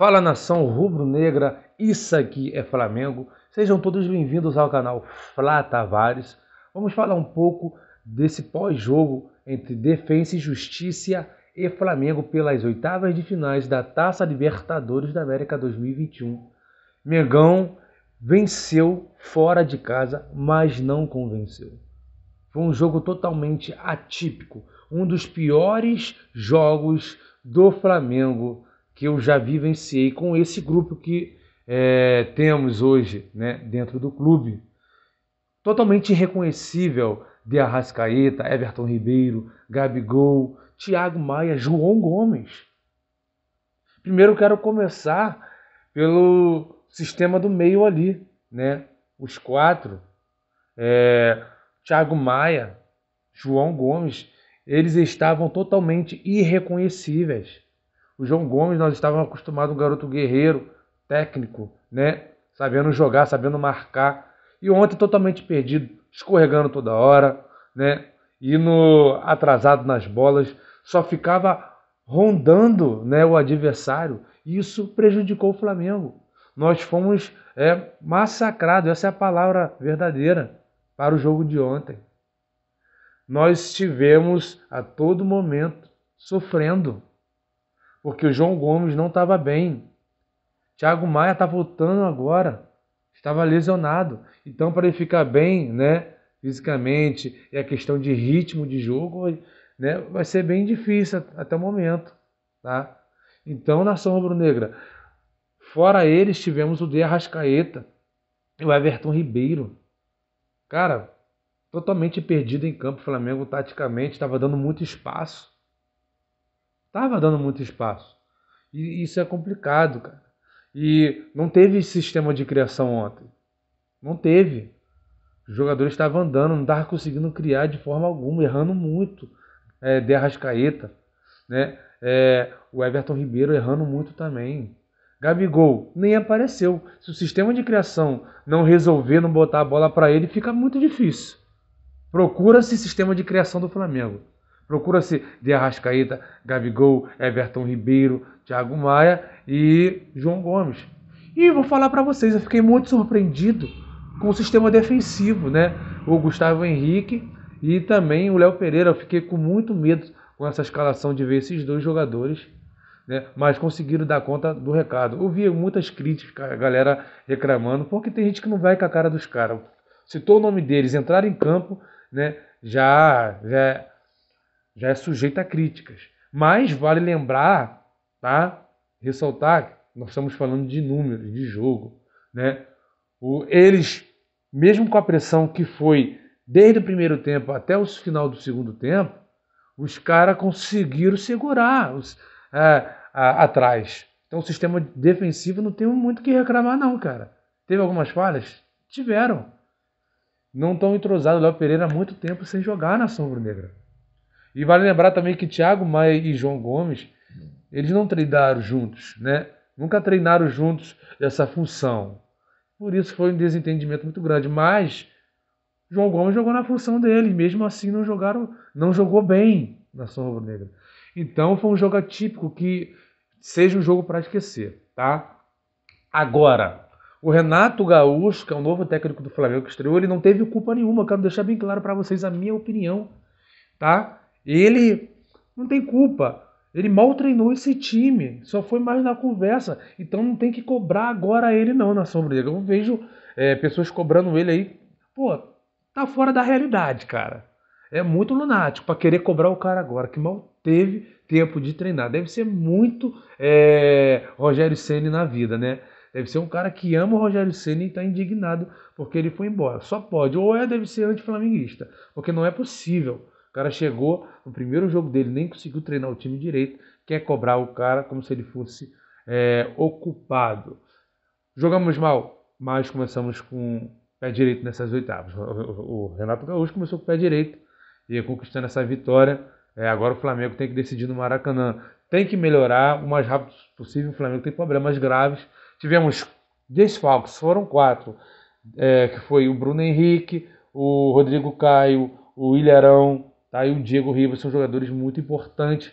Fala nação rubro-negra, isso aqui é Flamengo. Sejam todos bem-vindos ao canal Flá Tavares. Vamos falar um pouco desse pós-jogo entre Defensa e Justiça e Flamengo pelas oitavas de finais da Taça Libertadores da América 2021. Megão venceu fora de casa, mas não convenceu. Foi um jogo totalmente atípico, um dos piores jogos do Flamengo que eu já vivenciei com esse grupo que é, temos hoje né, dentro do clube. Totalmente irreconhecível de Arrascaeta, Everton Ribeiro, Gabigol, Thiago Maia, João Gomes. Primeiro quero começar pelo sistema do meio ali, né? Os quatro, é, Thiago Maia, João Gomes, eles estavam totalmente irreconhecíveis. O João Gomes, nós estávamos acostumados um garoto guerreiro, técnico, né? Sabendo jogar, sabendo marcar. E ontem totalmente perdido, escorregando toda hora, né? E no atrasado nas bolas, só ficava rondando, né, o adversário. E isso prejudicou o Flamengo. Nós fomos é, massacrados, essa é a palavra verdadeira para o jogo de ontem. Nós estivemos a todo momento sofrendo porque o João Gomes não estava bem. Thiago Maia está voltando agora, estava lesionado. Então, para ele ficar bem, né, fisicamente e a questão de ritmo de jogo, né, vai ser bem difícil até o momento, tá? Então, nação rubro-negra, fora eles tivemos o de Arrascaeta e o Everton Ribeiro. Cara, totalmente perdido em campo, o Flamengo taticamente estava dando muito espaço Tava dando muito espaço. E isso é complicado, cara. E não teve sistema de criação ontem. Não teve. Os jogadores estavam andando, não estavam conseguindo criar de forma alguma, errando muito. É, de Arrascaeta, né? É, o Everton Ribeiro errando muito também. Gabigol nem apareceu. Se o sistema de criação não resolver, não botar a bola para ele, fica muito difícil. Procura-se sistema de criação do Flamengo. Procura-se de Arrascaeta, Gabigol, Everton Ribeiro, Thiago Maia e João Gomes. E vou falar para vocês, eu fiquei muito surpreendido com o sistema defensivo, né? O Gustavo Henrique e também o Léo Pereira. Eu fiquei com muito medo com essa escalação de ver esses dois jogadores, né? Mas conseguiram dar conta do recado. Eu vi muitas críticas, a galera reclamando, porque tem gente que não vai com a cara dos caras. Citou o nome deles, entrar em campo, né? Já, já já é sujeito a críticas. Mas vale lembrar, tá? Ressaltar, nós estamos falando de números, de jogo, né? O, eles, mesmo com a pressão que foi desde o primeiro tempo até o final do segundo tempo, os caras conseguiram segurar os, é, atrás. Então o sistema defensivo não tem muito o que reclamar, não, cara. Teve algumas falhas? Tiveram. Não tão entrosado o Léo Pereira há muito tempo sem jogar na Sombra Negra. E vale lembrar também que Thiago Maia e João Gomes, eles não treinaram juntos, né? Nunca treinaram juntos essa função. Por isso foi um desentendimento muito grande. Mas João Gomes jogou na função dele, mesmo assim não jogaram, não jogou bem na Paulo Negra. Então foi um jogo atípico que seja um jogo para esquecer, tá? Agora, o Renato Gaúcho, que é o novo técnico do Flamengo que estreou, ele não teve culpa nenhuma, quero deixar bem claro para vocês a minha opinião, tá? Ele não tem culpa. Ele mal treinou esse time, só foi mais na conversa. Então não tem que cobrar agora ele não na sombra dele. Eu vejo é, pessoas cobrando ele aí. Pô, tá fora da realidade, cara. É muito lunático para querer cobrar o cara agora, que mal teve tempo de treinar. Deve ser muito é, Rogério Ceni na vida, né? Deve ser um cara que ama o Rogério Ceni e tá indignado porque ele foi embora. Só pode. Ou é deve ser anti-flamenguista, porque não é possível o cara chegou no primeiro jogo dele, nem conseguiu treinar o time direito, quer cobrar o cara como se ele fosse é, ocupado. Jogamos mal, mas começamos com pé direito nessas oitavas. O Renato Gaúcho começou com o pé direito e conquistando essa vitória. É, agora o Flamengo tem que decidir no Maracanã. Tem que melhorar o mais rápido possível. O Flamengo tem problemas graves. Tivemos desfalques, foram quatro, é, que foi o Bruno Henrique, o Rodrigo Caio, o Ilharão, Tá? E o Diego Rivas são jogadores muito importantes.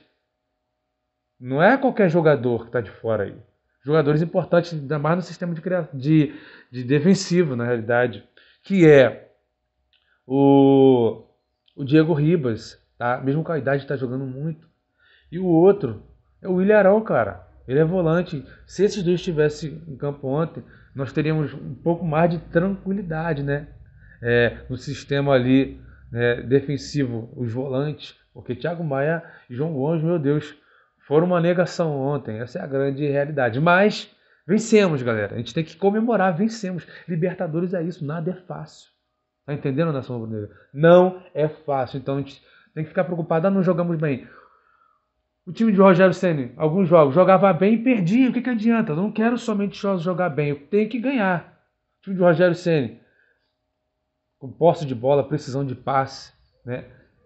Não é qualquer jogador que está de fora aí. Jogadores importantes, ainda mais no sistema de, de, de defensivo, na realidade, que é o, o Diego Ribas, tá? mesmo com a idade, está jogando muito. E o outro é o William Arão, cara. Ele é volante. Se esses dois estivessem em campo ontem, nós teríamos um pouco mais de tranquilidade, né? É, no sistema ali né, defensivo, os volantes, porque Thiago Maia e João Gomes, meu Deus, foram uma negação ontem. Essa é a grande realidade. Mas vencemos, galera. A gente tem que comemorar, vencemos. Libertadores é isso, nada é fácil. Tá entendendo, nação rubro-negra? Não é fácil. Então a gente tem que ficar preocupado. Ah, não jogamos bem. O time de Rogério Ceni, alguns jogos, jogava bem e perdia. O que, que adianta? Eu não quero somente jogar bem, eu tenho que ganhar. O time de Rogério Ceni, com posse de bola, precisão de passe, né?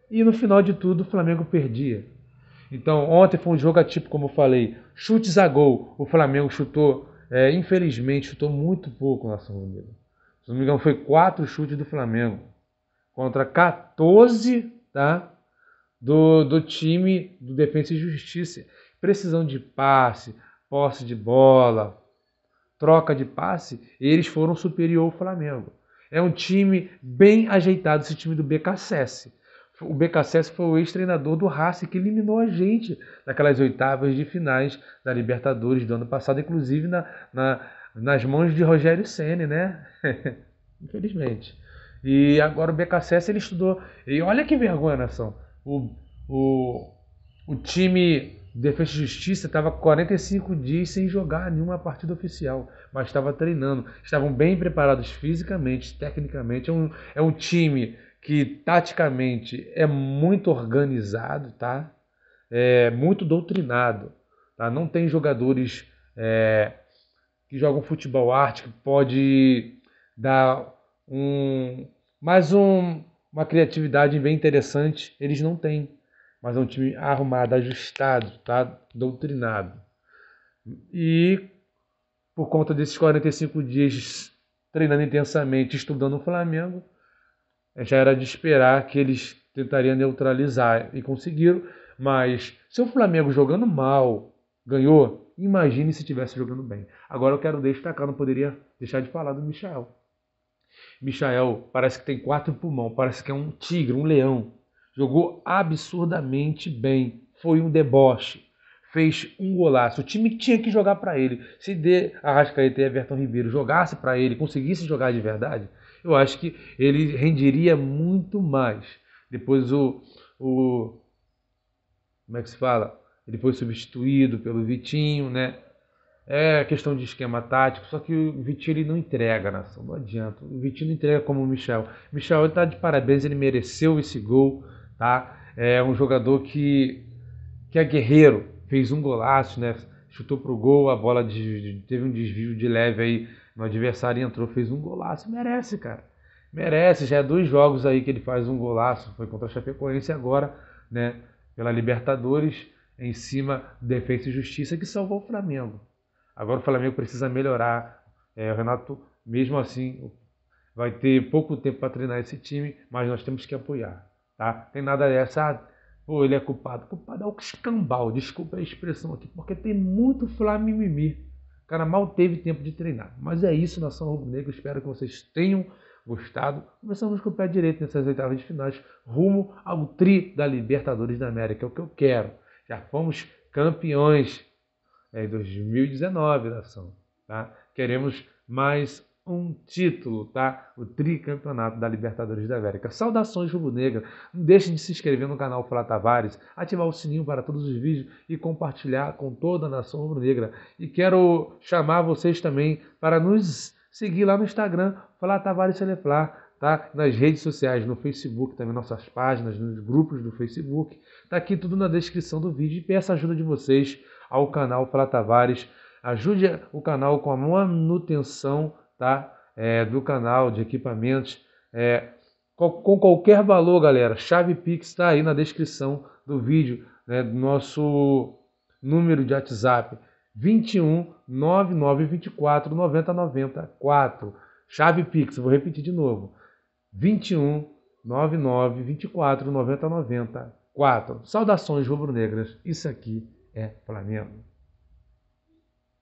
E no final de tudo, o Flamengo perdia. Então, ontem foi um jogo atípico, como eu falei, chutes a gol. O Flamengo chutou, é, infelizmente, chutou muito pouco na São Romero. Se não me engano, foi quatro chutes do Flamengo contra 14, tá? Do, do time do Defesa e Justiça. Precisão de passe, posse de bola, troca de passe, eles foram superior ao Flamengo. É um time bem ajeitado, esse time do BKSS. O BKSS foi o ex-treinador do Racing que eliminou a gente naquelas oitavas de finais da Libertadores do ano passado, inclusive na, na nas mãos de Rogério Ceni, né? Infelizmente. E agora o BKSS ele estudou. E olha que vergonha, nação. O, o, o time Defesa e Justiça estava 45 dias sem jogar nenhuma partida oficial, mas estava treinando. Estavam bem preparados fisicamente, tecnicamente. É um, é um time que, taticamente, é muito organizado, tá? É muito doutrinado. Tá? Não tem jogadores é, que jogam futebol arte que pode dar um mais um, uma criatividade bem interessante. Eles não têm mas é um time arrumado, ajustado, tá? doutrinado. E por conta desses 45 dias treinando intensamente, estudando o Flamengo, eh, já era de esperar que eles tentariam neutralizar e conseguiram. Mas se o Flamengo jogando mal ganhou, imagine se estivesse jogando bem. Agora eu quero destacar, não poderia deixar de falar do Michel. Michel parece que tem quatro pulmões, parece que é um tigre, um leão. Jogou absurdamente bem. Foi um deboche. Fez um golaço. O time tinha que jogar para ele. Se de Arrascaeta e Everton Ribeiro jogasse para ele, conseguisse jogar de verdade, eu acho que ele renderia muito mais. Depois o, o como é que se fala? Ele foi substituído pelo Vitinho, né? É questão de esquema tático, só que o Vitinho ele não entrega, nação, não adianta. O Vitinho não entrega como o Michel. O Michel ele tá de parabéns, ele mereceu esse gol, tá? É um jogador que, que é guerreiro, fez um golaço, né? Chutou pro gol, a bola de, teve um desvio de leve aí no adversário entrou, fez um golaço, merece, cara. Merece, já é dois jogos aí que ele faz um golaço, foi contra a Chapecoense agora, né? Pela Libertadores, em cima do Defesa e Justiça, que salvou o Flamengo. Agora o Flamengo precisa melhorar. É, o Renato, mesmo assim, vai ter pouco tempo para treinar esse time, mas nós temos que apoiar. Tá? Tem nada dessa, ah, pô, ele é culpado. Culpado é o escambau, desculpa a expressão aqui, porque tem muito flamimimi. O cara mal teve tempo de treinar. Mas é isso, Nação Rubro-Negra. Espero que vocês tenham gostado. Começamos com o pé direito nessas oitavas de finais, rumo ao tri da Libertadores da América, é o que eu quero. Já fomos campeões é em é, 2019, Nação. Tá? Queremos mais um título, tá? O tricampeonato da Libertadores da América. Saudações, Rubro Negra. Não deixem de se inscrever no canal Flá Tavares, ativar o sininho para todos os vídeos e compartilhar com toda a nação Rubro Negra. E quero chamar vocês também para nos seguir lá no Instagram, Flá Tavares Celeflá. Tá? Nas redes sociais, no Facebook, também nossas páginas, nos grupos do Facebook. Tá aqui tudo na descrição do vídeo e peço a ajuda de vocês ao canal Flá Tavares. Ajude o canal com a manutenção tá? É, do canal de equipamentos. É, com qualquer valor, galera, chave Pix está aí na descrição do vídeo, né, do nosso número de WhatsApp 21 9924 9094. Chave Pix, vou repetir de novo. 21 9924 9094. Saudações rubro-negras. Isso aqui é Flamengo.